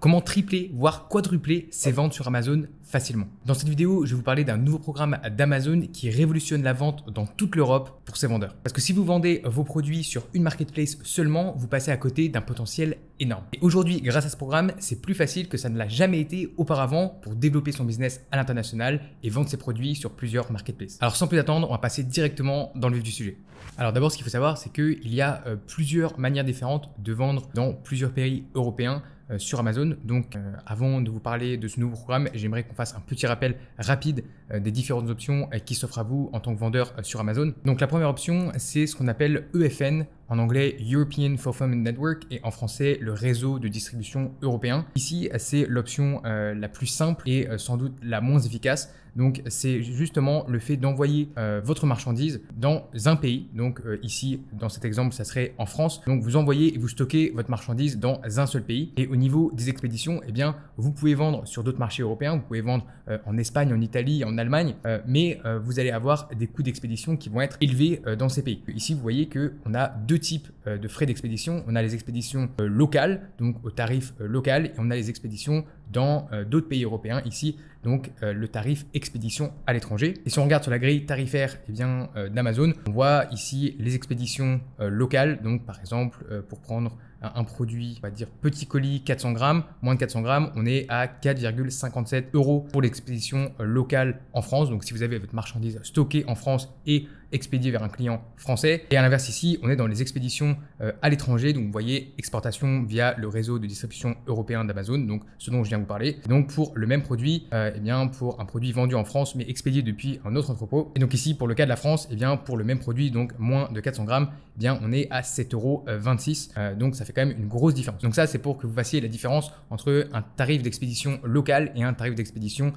Comment tripler, voire quadrupler ses ventes sur Amazon facilement. Dans cette vidéo, je vais vous parler d'un nouveau programme d'Amazon qui révolutionne la vente dans toute l'Europe pour ses vendeurs. Parce que si vous vendez vos produits sur une marketplace seulement, vous passez à côté d'un potentiel énorme. Et aujourd'hui, grâce à ce programme, c'est plus facile que ça ne l'a jamais été auparavant pour développer son business à l'international et vendre ses produits sur plusieurs marketplaces. Alors sans plus attendre, on va passer directement dans le vif du sujet. Alors d'abord, ce qu'il faut savoir, c'est qu'il y a euh, plusieurs manières différentes de vendre dans plusieurs pays européens euh, sur Amazon. Donc euh, avant de vous parler de ce nouveau programme, j'aimerais qu'on fasse un petit rappel rapide euh, des différentes options qui s'offrent à vous en tant que vendeur sur Amazon. Donc la première option, c'est ce qu'on appelle EFN en anglais European Fulfillment Network et en français le réseau de distribution européen. Ici, c'est l'option euh, la plus simple et euh, sans doute la moins efficace. Donc, c'est justement le fait d'envoyer euh, votre marchandise dans un pays. Donc, ici, dans cet exemple, ça serait en France. Donc, vous envoyez et vous stockez votre marchandise dans un seul pays. Et au niveau des expéditions, eh bien, vous pouvez vendre sur d'autres marchés européens. Vous pouvez vendre en Espagne, en Italie, en Allemagne, mais vous allez avoir des coûts d'expédition qui vont être élevés dans ces pays. Ici, vous voyez que on a deux types euh, de frais d'expédition. On a les expéditions euh, locales, donc au tarif euh, local, et on a les expéditions dans d'autres pays européens ici, donc le tarif expédition à l'étranger. Et si on regarde sur la grille tarifaire eh bien d'Amazon, on voit ici les expéditions locales, donc par exemple pour prendre un produit, on va dire petit colis 400 grammes, moins de 400 grammes, on est à 4,57 euros pour l'expédition locale en France. Donc si vous avez votre marchandise stockée en France et expédié vers un client français. Et à l'inverse ici, on est dans les expéditions euh, à l'étranger. Donc vous voyez, exportation via le réseau de distribution européen d'Amazon, donc ce dont je viens de vous parler. donc pour le même produit, et euh, eh bien pour un produit vendu en France mais expédié depuis un autre entrepôt. Et donc ici, pour le cas de la France, eh bien pour le même produit, donc moins de 400 grammes, eh bien on est à 7,26 euros. Euh, donc ça fait quand même une grosse différence. Donc ça, c'est pour que vous fassiez la différence entre un tarif d'expédition local et un tarif d'expédition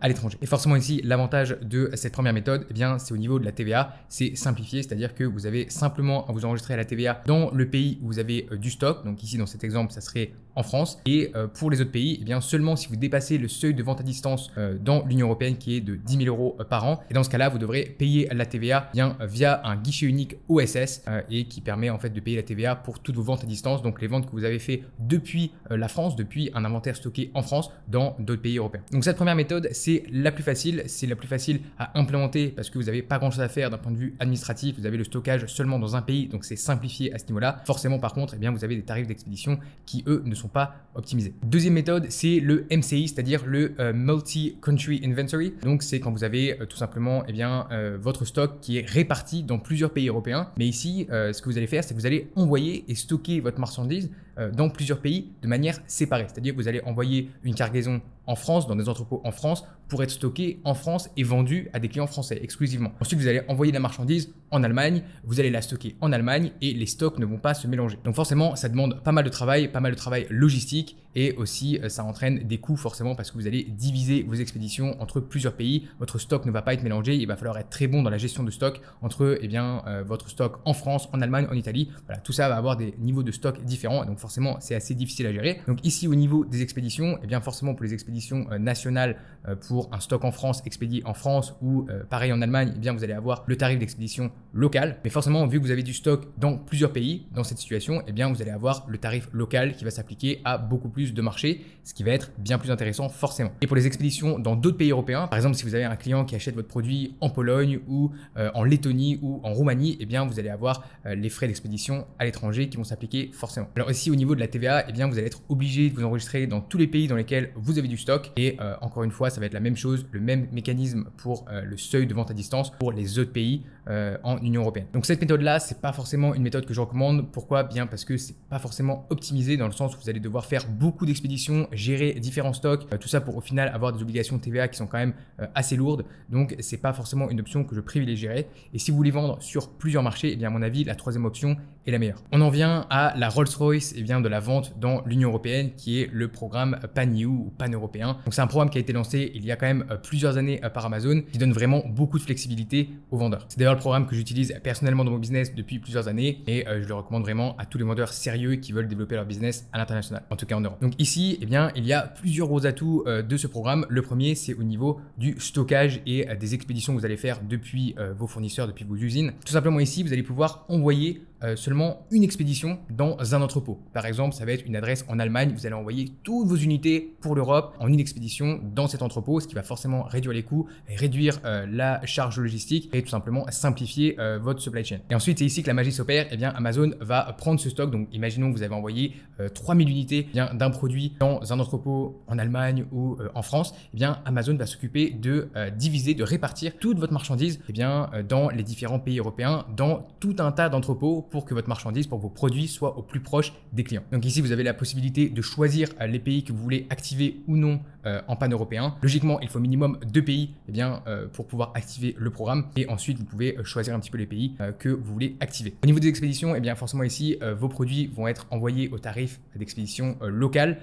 à l'étranger. Et forcément ici, l'avantage de cette première méthode, eh bien c'est au niveau de la TVA c'est simplifié, c'est-à-dire que vous avez simplement à vous enregistrer à la TVA dans le pays où vous avez euh, du stock. Donc ici, dans cet exemple, ça serait France. Et euh, pour les autres pays, eh bien seulement si vous dépassez le seuil de vente à distance euh, dans l'Union européenne qui est de 10 000 euros euh, par an. Et dans ce cas-là, vous devrez payer la TVA eh bien via un guichet unique OSS et qui permet en fait de payer la TVA pour toutes vos ventes à distance, donc les ventes que vous avez fait depuis la France, depuis un inventaire stocké en France dans d'autres pays européens. Donc cette première méthode, c'est la plus facile, c'est la plus facile à implémenter parce que vous n'avez pas grand-chose à faire d'un point de vue administratif, vous avez le stockage seulement dans un pays, donc c'est simplifié à ce niveau-là. Forcément par contre, et eh bien vous avez des tarifs d'expédition qui eux ne sont pas optimisé. Deuxième méthode, c'est le MCI, c'est-à-dire le euh, Multi-Country Inventory. Donc c'est quand vous avez euh, tout simplement eh bien, euh, votre stock qui est réparti dans plusieurs pays européens. Mais ici, ce que vous allez faire, c'est que vous allez envoyer et stocker votre marchandise euh, dans plusieurs pays de manière séparée. C'est-à-dire que vous allez envoyer une cargaison en France, dans des entrepôts en France, pour être stockée en France et vendue à des clients français exclusivement. Ensuite, vous allez envoyer la marchandise en Allemagne, vous allez la stocker en Allemagne et les stocks ne vont pas se mélanger. Donc forcément, ça demande pas mal de travail, pas mal de travail logistique et aussi euh, ça entraîne des coûts forcément parce que vous allez diviser vos expéditions entre plusieurs pays. Votre stock ne va pas être mélangé, il va falloir être très bon dans la gestion de stock entre et eh bien, euh, votre stock en France, en Allemagne, en Italie. Voilà, tout ça va avoir des niveaux de stock différents donc forcément forcément, c'est assez difficile à gérer. Donc ici, au niveau des expéditions, et eh bien forcément pour les expéditions euh, nationales, euh, pour un stock en France expédié en France ou euh, pareil en Allemagne, et eh bien vous allez avoir le tarif d'expédition local. Mais forcément, vu que vous avez du stock dans plusieurs pays, dans cette situation, et eh bien vous allez avoir le tarif local qui va s'appliquer à beaucoup plus de marchés, ce qui va être bien plus intéressant forcément. Et pour les expéditions dans d'autres pays européens, par exemple si vous avez un client qui achète votre produit en Pologne ou en Lettonie ou en Roumanie, et bien vous allez avoir les frais d'expédition à l'étranger qui vont s'appliquer forcément. Alors ici au niveau de la TVA, et eh bien, vous allez être obligé de vous enregistrer dans tous les pays dans lesquels vous avez du stock. Et euh, encore une fois, ça va être la même chose, le même mécanisme pour euh, le seuil de vente à distance pour les autres pays euh, en Union européenne. Donc cette méthode-là, c'est pas forcément une méthode que je recommande. Pourquoi Bien parce que c'est pas forcément optimisé dans le sens où vous allez devoir faire beaucoup d'expéditions, gérer différents stocks, tout ça pour au final avoir des obligations TVA qui sont quand même assez lourdes. Donc c'est pas forcément une option que je privilégierais. Et si vous voulez vendre sur plusieurs marchés, et eh bien à mon avis, la troisième option est la meilleure. On en vient à la Rolls-Royce vient bien, de la vente dans l'Union européenne, qui est le programme pan ou pan-européen. Donc c'est un programme qui a été lancé il y a quand même euh, plusieurs années euh, par Amazon, qui donne vraiment beaucoup de flexibilité aux vendeurs. C'est d'ailleurs le programme que j'utilise personnellement dans mon business depuis plusieurs années, et euh, je le recommande vraiment à tous les vendeurs sérieux qui veulent développer leur business à l'international, en tout cas en Europe. Donc ici, eh bien, il y a plusieurs gros atouts de ce programme. Le premier, c'est au niveau du stockage et des expéditions que vous allez faire depuis vos fournisseurs, depuis vos usines. Tout simplement ici, vous allez pouvoir envoyer euh, seulement une expédition dans un entrepôt. Par exemple, ça va être une adresse en Allemagne, vous allez envoyer toutes vos unités pour l'Europe en une expédition dans cet entrepôt, ce qui va forcément réduire les coûts, réduire euh, la charge logistique et tout simplement simplifier euh, votre supply chain. Et ensuite, c'est ici que la magie s'opère, et eh bien Amazon va prendre ce stock, donc imaginons que vous avez envoyé 3000 unités eh d'un produit dans un entrepôt en Allemagne ou en France, et eh bien Amazon va s'occuper de diviser, de répartir toute votre marchandise bien dans les différents pays européens, dans tout un tas d'entrepôts pour que votre marchandise, pour vos produits soient au plus proche des clients. Donc ici, vous avez la possibilité de choisir euh, les pays que vous voulez activer ou non euh, en pan-européen. Logiquement, il faut minimum deux pays eh bien, euh, pour pouvoir activer le programme. Et ensuite, vous pouvez choisir un petit peu les pays que vous voulez activer. Au niveau des expéditions, eh bien, forcément ici, vos produits vont être envoyés au tarif d'expédition locale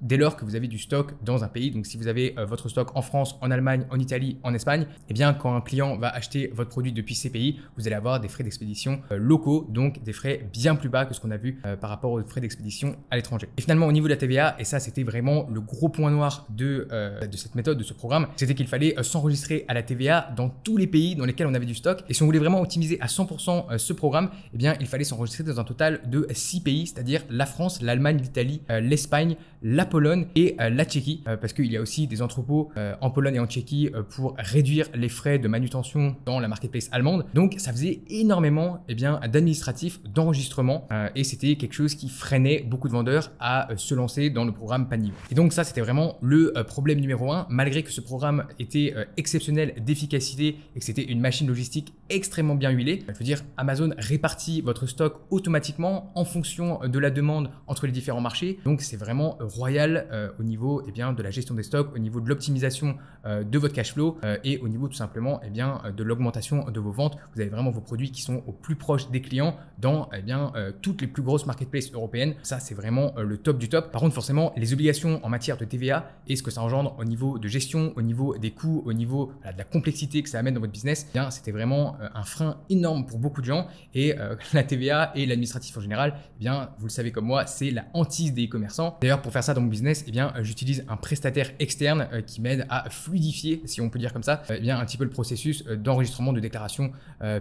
dès lors que vous avez du stock dans un pays. Donc si vous avez votre stock en France, en Allemagne, en Italie, en Espagne, eh bien, quand un client va acheter votre produit depuis ces pays, vous allez avoir des frais d'expédition locaux donc des frais bien plus bas que ce qu'on a vu euh, par rapport aux frais d'expédition à l'étranger. Et finalement, au niveau de la TVA, et ça c'était vraiment le gros point noir de, euh, de cette méthode, de ce programme, c'était qu'il fallait euh, s'enregistrer à la TVA dans tous les pays dans lesquels on avait du stock. Et si on voulait vraiment optimiser à 100% ce programme, eh bien il fallait s'enregistrer dans un total de 6 pays, c'est-à-dire la France, l'Allemagne, l'Italie, l'Espagne, la Pologne et la Tchéquie, parce qu'il y a aussi des entrepôts en Pologne et en Tchéquie pour réduire les frais de manutention dans la marketplace allemande. Donc ça faisait énormément eh bien d'enregistrement euh, et c'était quelque chose qui freinait beaucoup de vendeurs à euh, se lancer dans le programme panier. Et donc ça c'était vraiment le euh, problème numéro un, malgré que ce programme était exceptionnel d'efficacité et que c'était une machine logistique extrêmement bien huilée. Je veux dire, Amazon répartit votre stock automatiquement en fonction de la demande entre les différents marchés. Donc c'est vraiment royal au niveau et eh bien, de la gestion des stocks, au niveau de l'optimisation de votre cash flow et au niveau tout simplement et eh bien, de l'augmentation de vos ventes. Vous avez vraiment vos produits qui sont au plus proche des clients dans eh bien, euh, toutes les plus grosses marketplaces européennes. Ça, c'est vraiment euh, le top du top. Par contre, forcément, les obligations en matière de TVA et ce que ça engendre au niveau de gestion, au niveau des coûts, au niveau de la complexité que ça amène dans votre business, eh bien, c'était vraiment euh, un frein énorme pour beaucoup de gens. Et la TVA et l'administratif en général, eh bien, vous le savez comme moi, c'est la hantise des commerçants D'ailleurs, pour faire ça dans mon business, eh bien, j'utilise un prestataire externe qui m'aide à fluidifier, si on peut dire comme ça, eh bien, un petit peu le processus d'enregistrement de déclaration,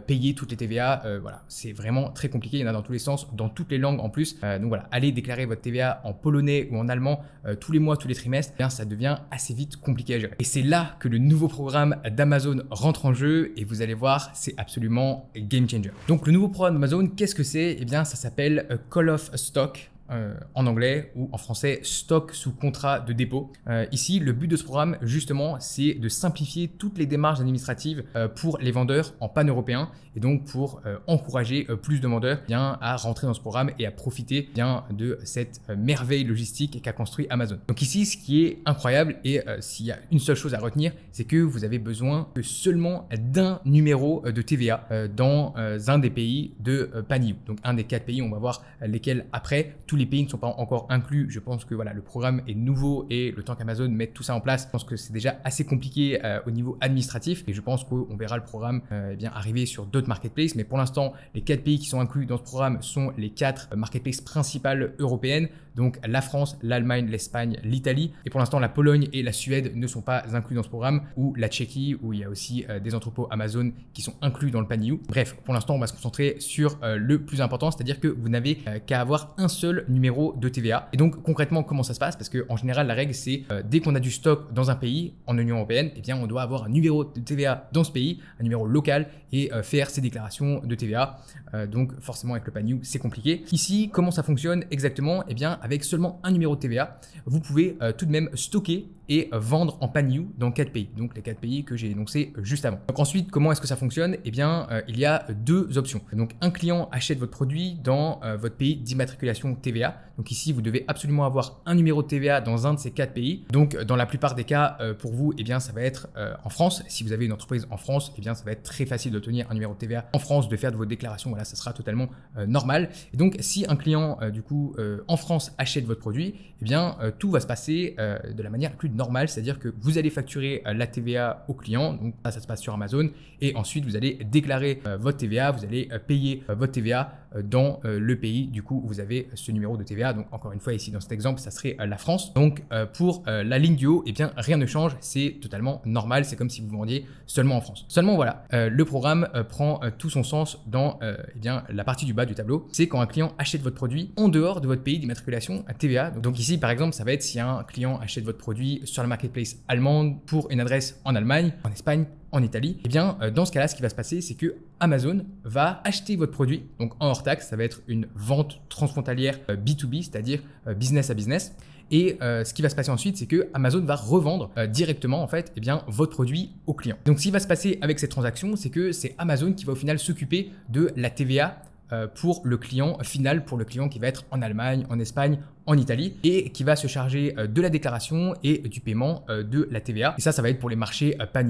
payer toutes les TVA. voilà, c'est vraiment très compliqué. Il y en a dans tous les sens, dans toutes les langues en plus. Euh, donc voilà, allez déclarer votre TVA en polonais ou en allemand euh, tous les mois, tous les trimestres. Eh bien, ça devient assez vite compliqué à gérer. Et c'est là que le nouveau programme d'Amazon rentre en jeu et vous allez voir, c'est absolument game changer. Donc le nouveau programme d'Amazon, qu'est-ce que c'est Eh bien, ça s'appelle euh, Call of Stock. Euh, en anglais ou en français stock sous contrat de dépôt. Euh, ici, le but de ce programme, justement, c'est de simplifier toutes les démarches administratives euh, pour les vendeurs en pan-européen et donc pour encourager plus de vendeurs eh bien, à rentrer dans ce programme et à profiter eh bien de cette merveille logistique qu'a construit Amazon. Donc ici, ce qui est incroyable et s'il y a une seule chose à retenir, c'est que vous avez besoin que seulement d'un numéro de TVA dans un des pays de Paniou. Donc un des quatre pays, on va voir lesquels après. Tout tous les pays ne sont pas encore inclus. Je pense que voilà, le programme est nouveau et le temps qu'Amazon mette tout ça en place, je pense que c'est déjà assez compliqué euh, au niveau administratif. Et je pense qu'on verra le programme euh, eh bien arriver sur d'autres marketplaces. Mais pour l'instant, les quatre pays qui sont inclus dans ce programme sont les quatre marketplaces principales européennes. Donc la France, l'Allemagne, l'Espagne, l'Italie. Et pour l'instant, la Pologne et la Suède ne sont pas inclus dans ce programme, ou la Tchéquie, où il y a aussi euh, des entrepôts Amazon qui sont inclus dans le panier. Bref, pour l'instant, on va se concentrer sur le plus important, c'est-à-dire que vous n'avez qu'à avoir un seul numéro de TVA. Et donc concrètement, comment ça se passe Parce qu'en général, la règle, c'est euh, dès qu'on a du stock dans un pays, en Union européenne, et eh bien, on doit avoir un numéro de TVA dans ce pays, un numéro local, et euh, faire ses déclarations de TVA. Euh, donc forcément, avec le panneau c'est compliqué. Ici, comment ça fonctionne exactement et eh bien, avec seulement un numéro de TVA, vous pouvez tout de même stocker vendre en pan dans quatre pays. Donc les quatre pays que j'ai énoncés euh, juste avant. Donc ensuite, comment est-ce que ça fonctionne et eh bien, euh, il y a euh, deux options. Donc un client achète votre produit dans votre pays d'immatriculation TVA. Donc ici, vous devez absolument avoir un numéro de TVA dans un de ces quatre pays. Donc dans la plupart des cas, pour vous, et eh bien, ça va être en France. Si vous avez une entreprise en France, et eh bien, ça va être très facile d'obtenir un numéro de TVA en France, de faire de vos déclarations. Voilà, ça sera totalement normal. donc, si un client, du coup, en France achète votre produit, et bien, tout va se passer de la manière plus normale c'est-à-dire que vous allez facturer euh, la TVA au client, donc ça, se passe sur Amazon, et ensuite vous allez déclarer euh, votre TVA, vous allez euh, payer votre TVA dans le pays, du coup vous avez ce numéro de TVA, donc encore une fois ici dans cet exemple, ça serait la France. Donc pour la ligne du haut, et eh bien rien ne change, c'est totalement normal, c'est comme si vous vendiez seulement en France. Seulement voilà, le programme prend tout son sens dans eh bien, la partie du bas du tableau, c'est quand un client achète votre produit en dehors de votre pays d'immatriculation à TVA. Donc ici par exemple, ça va être si un client achète votre produit sur la marketplace allemande pour une adresse en Allemagne, en Espagne, en Italie, eh bien, euh, dans ce cas-là, ce qui va se passer, c'est que Amazon va acheter votre produit, donc en hors taxe, ça va être une vente transfrontalière B2B, euh, c'est-à-dire euh, business à business. Et ce qui va se passer ensuite, c'est que Amazon va revendre directement en fait, eh bien, votre produit au client. Donc, ce qui va se passer avec cette transaction, c'est que c'est Amazon qui va au final s'occuper de la TVA pour le client final, pour le client qui va être en Allemagne, en Espagne, en Italie et qui va se charger euh, de la déclaration et du paiement euh, de la TVA. Et ça, ça va être pour les marchés euh, pan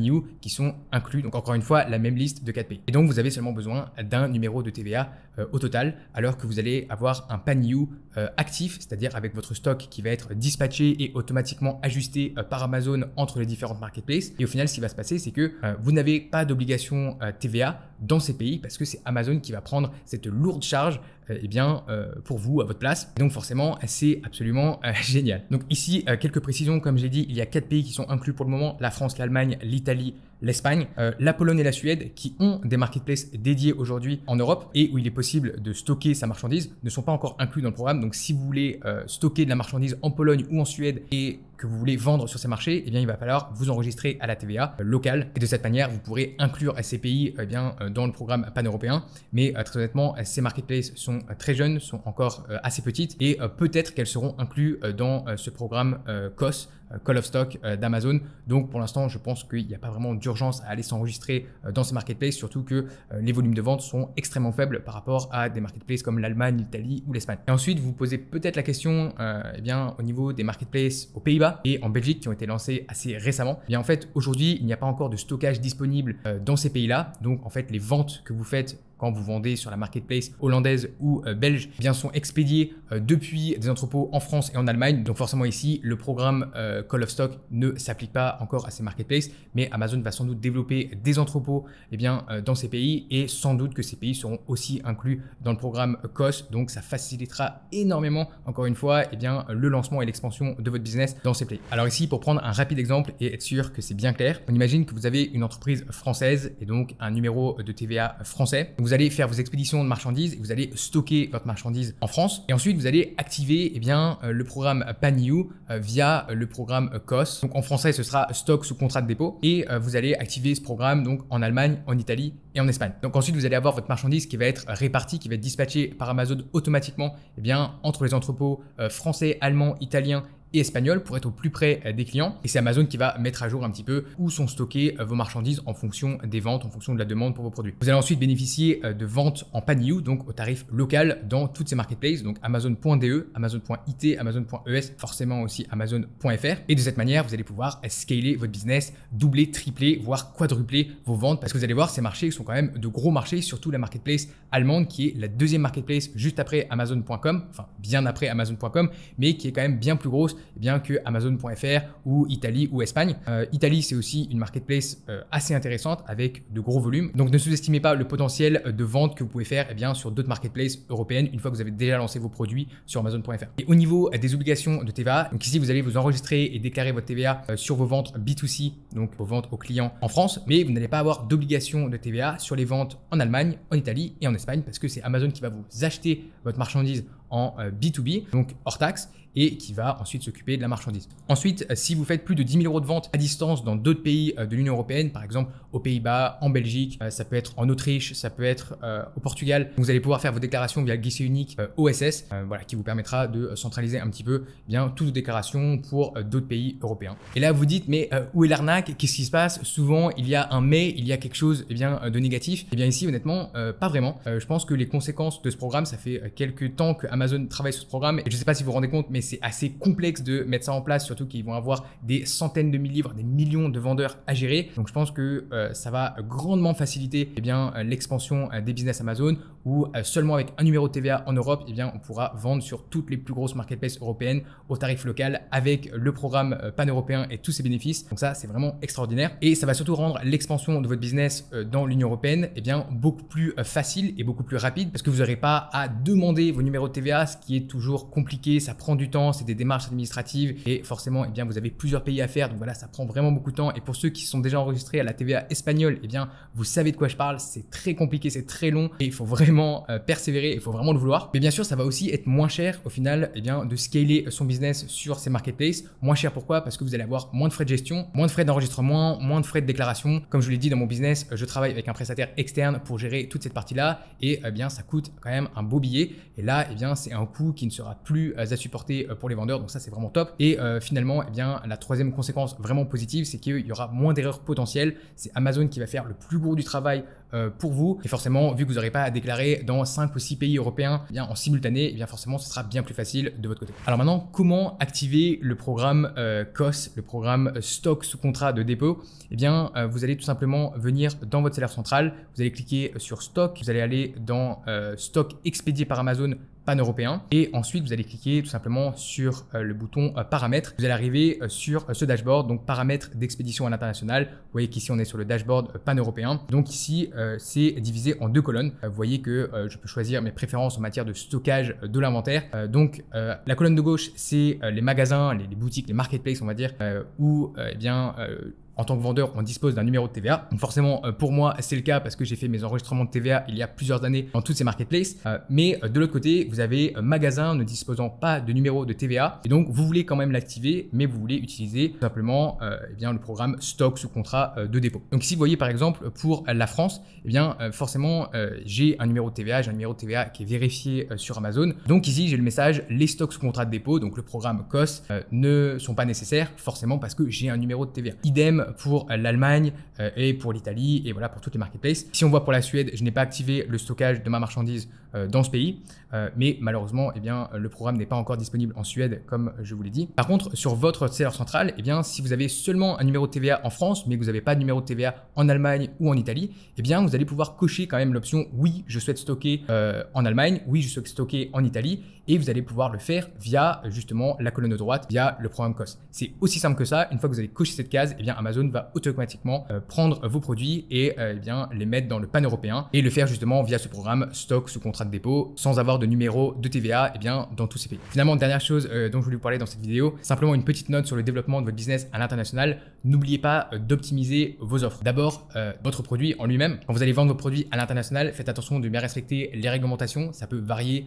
qui sont inclus, donc encore une fois, la même liste de 4 pays. Et donc, vous avez seulement besoin d'un numéro de TVA au total, alors que vous allez avoir un pan actif, c'est-à-dire avec votre stock qui va être dispatché et automatiquement ajusté par Amazon entre les différentes marketplaces. Et au final, ce qui va se passer, c'est que vous n'avez pas d'obligation TVA dans ces pays parce que c'est Amazon qui va prendre cette lourde charge euh, eh bien, euh, pour vous, à votre place. donc forcément, c'est absolument euh, génial. Donc ici, quelques précisions. Comme j'ai dit, il y a quatre pays qui sont inclus pour le moment. La France, l'Allemagne, l'Italie, l'Espagne, euh, la Pologne et la Suède, qui ont des marketplaces dédiés aujourd'hui en Europe et où il est possible de stocker sa marchandise, ne sont pas encore inclus dans le programme. Donc si vous voulez euh, stocker de la marchandise en Pologne ou en Suède et que vous voulez vendre sur ces marchés, eh bien, il va falloir vous enregistrer à la TVA euh, locale. Et de cette manière, vous pourrez inclure ces pays eh bien, dans le programme pan-européen. Mais très honnêtement, ces marketplaces sont très jeunes, sont encore assez petites et peut-être qu'elles seront incluses dans ce programme COS euh, Call of Stock euh, d'Amazon. Donc pour l'instant, je pense qu'il n'y a pas vraiment d'urgence à aller s'enregistrer euh, dans ces marketplaces, surtout que les volumes de vente sont extrêmement faibles par rapport à des marketplaces comme l'Allemagne, l'Italie ou l'Espagne. Et ensuite, vous posez peut-être la question eh bien, au niveau des marketplaces aux Pays-Bas et en Belgique qui ont été lancés assez récemment. Eh bien en fait, aujourd'hui, il n'y a pas encore de stockage disponible dans ces pays-là. Donc en fait, les ventes que vous faites quand vous vendez sur la marketplace hollandaise ou euh, belge, eh bien sont expédiés euh, depuis des entrepôts en France et en Allemagne. Donc forcément ici, le programme euh, Call of Stock ne s'applique pas encore à ces marketplaces, mais Amazon va sans doute développer des entrepôts eh bien, dans ces pays et sans doute que ces pays seront aussi inclus dans le programme COS. Donc ça facilitera énormément, encore une fois, eh bien, le lancement et l'expansion de votre business dans ces pays. Alors ici, pour prendre un rapide exemple et être sûr que c'est bien clair, on imagine que vous avez une entreprise française et donc un numéro de TVA français vous allez faire vos expéditions de marchandises vous allez stocker votre marchandise en France. Et ensuite, vous allez activer eh bien, euh, le programme PANIU euh, via le programme COS. Donc en français, ce sera stock sous contrat de dépôt. Et euh, vous allez activer ce programme donc en Allemagne, en Italie et en Espagne. Donc ensuite, vous allez avoir votre marchandise qui va être répartie, qui va être dispatchée par Amazon automatiquement eh bien, entre les entrepôts français, allemands, italien et espagnol pour être au plus près euh, des clients. Et c'est Amazon qui va mettre à jour un petit peu où sont stockées euh, vos marchandises en fonction des ventes, en fonction de la demande pour vos produits. Vous allez ensuite bénéficier euh, de ventes en panier, donc au tarif local dans toutes ces marketplaces, donc Amazon.de, Amazon.it, Amazon.es, forcément aussi Amazon.fr. Et de cette manière, vous allez pouvoir scaler votre business, doubler, tripler, voire quadrupler vos ventes parce que vous allez voir, ces marchés sont quand même de gros marchés, surtout la marketplace allemande qui est la deuxième marketplace juste après Amazon.com, enfin bien après Amazon.com, mais qui est quand même bien plus grosse eh bien que Amazon.fr ou Italie ou Espagne. Euh, Italie, c'est aussi une marketplace euh, assez intéressante avec de gros volumes. Donc ne sous-estimez pas le potentiel euh, de vente que vous pouvez faire eh bien, sur d'autres marketplaces européennes une fois que vous avez déjà lancé vos produits sur Amazon.fr. Et au niveau des obligations de TVA, donc ici vous allez vous enregistrer et déclarer votre TVA sur vos ventes B2C, donc vos ventes aux clients en France, mais vous n'allez pas avoir d'obligation de TVA sur les ventes en Allemagne, en Italie et en Espagne parce que c'est Amazon qui va vous acheter votre marchandise en B2B, donc hors taxe, et qui va ensuite s'occuper de la marchandise. Ensuite, euh, si vous faites plus de 10 000 euros de vente à distance dans d'autres pays euh, de l'Union européenne, par exemple aux Pays-Bas, en Belgique, euh, ça peut être en Autriche, ça peut être au Portugal, vous allez pouvoir faire vos déclarations via le guichet unique OSS, voilà, qui vous permettra de centraliser un petit peu eh bien toutes vos déclarations pour d'autres pays européens. Et là, vous dites, mais où est l'arnaque Qu'est-ce qui se passe Souvent, il y a un mais, il y a quelque chose eh bien, de négatif. Eh bien ici, honnêtement, pas vraiment. je pense que les conséquences de ce programme, ça fait quelques temps que Amazon travaille sur ce programme. Et je ne sais pas si vous vous rendez compte, mais c'est assez complexe de mettre ça en place, surtout qu'ils vont avoir des centaines de mille livres, des millions de vendeurs à gérer. Donc je pense que euh, ça va grandement faciliter eh bien euh, l'expansion euh, des business Amazon où seulement avec un numéro de TVA en Europe, eh bien on pourra vendre sur toutes les plus grosses marketplaces européennes au tarif local avec le programme pan-européen et tous ses bénéfices. Donc ça, c'est vraiment extraordinaire et ça va surtout rendre l'expansion de votre business dans l'Union européenne eh bien beaucoup plus facile et beaucoup plus rapide parce que vous n'aurez pas à demander vos numéros de TVA, ce qui est toujours compliqué, ça prend du c'est des démarches administratives et forcément, et eh bien, vous avez plusieurs pays à faire. Donc voilà, ça prend vraiment beaucoup de temps. Et pour ceux qui sont déjà enregistrés à la TVA espagnole, et eh bien, vous savez de quoi je parle. C'est très compliqué, c'est très long et il faut vraiment euh, persévérer, il faut vraiment le vouloir. Mais bien sûr, ça va aussi être moins cher au final, et eh bien, de scaler son business sur ces marketplaces. Moins cher pourquoi Parce que vous allez avoir moins de frais de gestion, moins de frais d'enregistrement, moins de frais de déclaration. Comme je vous l'ai dit dans mon business, je travaille avec un prestataire externe pour gérer toute cette partie-là et bien, ça coûte quand même un beau billet. Et là, et bien, c'est un coût qui ne sera plus euh, à supporter euh, pour les vendeurs. Donc ça, c'est vraiment top. Et euh, finalement, eh bien, la troisième conséquence vraiment positive, c'est qu'il y aura moins d'erreurs potentielles. C'est Amazon qui va faire le plus gros du travail euh, pour vous. Et forcément, vu que vous n'aurez pas à déclarer dans 5 ou 6 pays européens eh bien, en simultané, eh bien forcément, ce sera bien plus facile de votre côté. Alors maintenant, comment activer le programme COS, le programme stock sous contrat de dépôt Eh bien, vous allez tout simplement venir dans votre salaire central, vous allez cliquer sur stock, vous allez aller dans stock expédié par Amazon pan-européen. Et ensuite, vous allez cliquer tout simplement sur euh, le bouton euh, paramètres. Vous allez arriver euh, sur ce dashboard, donc paramètres d'expédition à l'international. Vous voyez qu'ici, on est sur le dashboard pan-européen. Donc ici, c'est divisé en deux colonnes. Vous voyez que je peux choisir mes préférences en matière de stockage de l'inventaire. Donc la colonne de gauche, c'est les magasins, les boutiques, les marketplaces, on va dire, où eh bien, en tant que vendeur, on dispose d'un numéro de TVA. forcément, euh, pour moi, c'est le cas parce que j'ai fait mes enregistrements de TVA il y a plusieurs années dans toutes ces marketplaces. Euh, mais euh, de l'autre côté, vous avez un magasin ne disposant pas de numéro de TVA. Et donc, vous voulez quand même l'activer, mais vous voulez utiliser simplement eh bien, le programme stock sous contrat de dépôt. Donc si vous voyez par exemple, pour la France, eh bien, forcément, j'ai un numéro de TVA, j'ai un numéro de TVA qui est vérifié sur Amazon. Donc ici, j'ai le message, les stocks sous contrat de dépôt, donc le programme COS, ne sont pas nécessaires, forcément parce que j'ai un numéro de TVA. Idem pour l'Allemagne euh, et pour l'Italie et voilà pour toutes les marketplaces. Si on voit pour la Suède, je n'ai pas activé le stockage de ma marchandise euh, dans ce pays. Euh, mais malheureusement, et eh bien, le programme n'est pas encore disponible en Suède, comme je vous l'ai dit. Par contre, sur votre seller central, et eh bien, si vous avez seulement un numéro de TVA en France, mais que vous n'avez pas de numéro de TVA en Allemagne ou en Italie, et eh bien, vous allez pouvoir cocher quand même l'option oui, je souhaite stocker euh, en Allemagne, oui, je souhaite stocker en Italie, et vous allez pouvoir le faire via justement la colonne droite, via le programme COS. C'est aussi simple que ça. Une fois que vous avez coché cette case, et bien, Amazon va automatiquement prendre vos produits et bien, les mettre dans le pan européen et le faire justement via ce programme stock sous contrat de dépôt sans avoir de numéro de TVA et eh bien, dans tous ces pays. Finalement, dernière chose euh, dont je voulais vous parler dans cette vidéo, simplement une petite note sur le développement de votre business à l'international. N'oubliez pas euh, d'optimiser vos offres. D'abord, euh, votre produit en lui-même. Quand vous allez vendre vos produits à l'international, faites attention de bien respecter les réglementations. Ça peut varier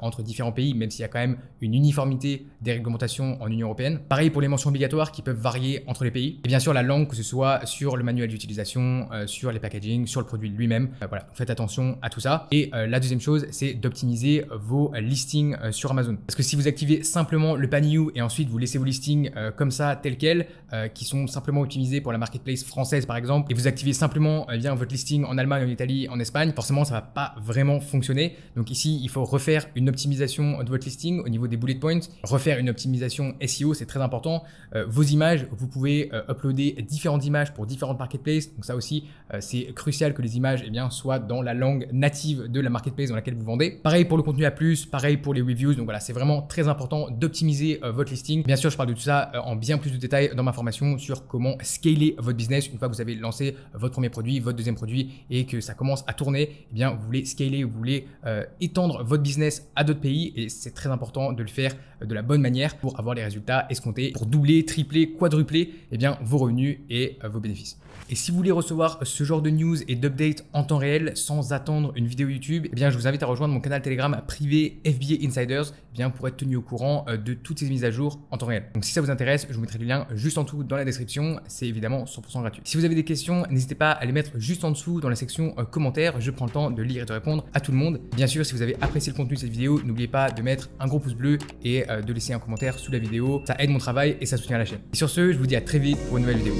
entre différents pays, même s'il y a quand même une uniformité des réglementations en Union européenne. Pareil pour les mentions obligatoires qui peuvent varier entre les pays. Et bien sûr, la langue, que ce soit sur le manuel d'utilisation, sur les packaging, sur le produit lui-même. voilà, faites attention à tout ça. Et la deuxième chose, c'est d'optimiser vos listings euh, sur Amazon. Parce que si vous activez simplement le panier et ensuite vous laissez vos listings euh, comme ça, tels quel euh, qui sont simplement utilisés pour la marketplace française par exemple, et vous activez simplement votre listing en Allemagne, en Italie, en Espagne, forcément ça va pas vraiment fonctionner. Donc ici, il faut refaire une optimisation de votre listing au niveau des bullet points, refaire une optimisation SEO, c'est très important. vos images, vous pouvez uploader différentes images pour différentes marketplaces. Donc ça aussi, c'est crucial que les images eh bien, soient dans la langue native de la marketplace dans laquelle vous vendez. Pareil pour le contenu à plus, pareil pour les reviews. Donc voilà, c'est vraiment très important d'optimiser euh, votre listing. Bien sûr, je parle de tout ça euh, en bien plus de détails dans ma formation sur comment scaler votre business une fois que vous avez lancé votre premier produit, votre deuxième produit et que ça commence à tourner. Et eh bien, vous voulez scaler, vous voulez euh, étendre votre business à d'autres pays et c'est très important de le faire de la bonne manière pour avoir les résultats escomptés, pour doubler, tripler, quadrupler et eh bien, vos revenus et vos bénéfices. Et si vous voulez recevoir ce genre de news et d'updates en temps réel sans attendre une vidéo YouTube, et eh bien, je vous invite à rejoindre mon canal Telegram privé FBA Insiders eh bien pour être tenu au courant euh, de toutes ces mises à jour en temps réel. Donc si ça vous intéresse, je vous mettrai le lien juste en dessous dans la description. C'est évidemment 100% gratuit. Si vous avez des questions, n'hésitez pas à les mettre juste en dessous dans la section euh, commentaires. Je prends le temps de lire et de répondre à tout le monde. Bien sûr, si vous avez apprécié le contenu de cette vidéo, n'oubliez pas de mettre un gros pouce bleu et euh, de laisser un commentaire sous la vidéo. Ça aide mon travail et ça soutient la chaîne. Et sur ce, je vous dis à très vite pour une nouvelle vidéo.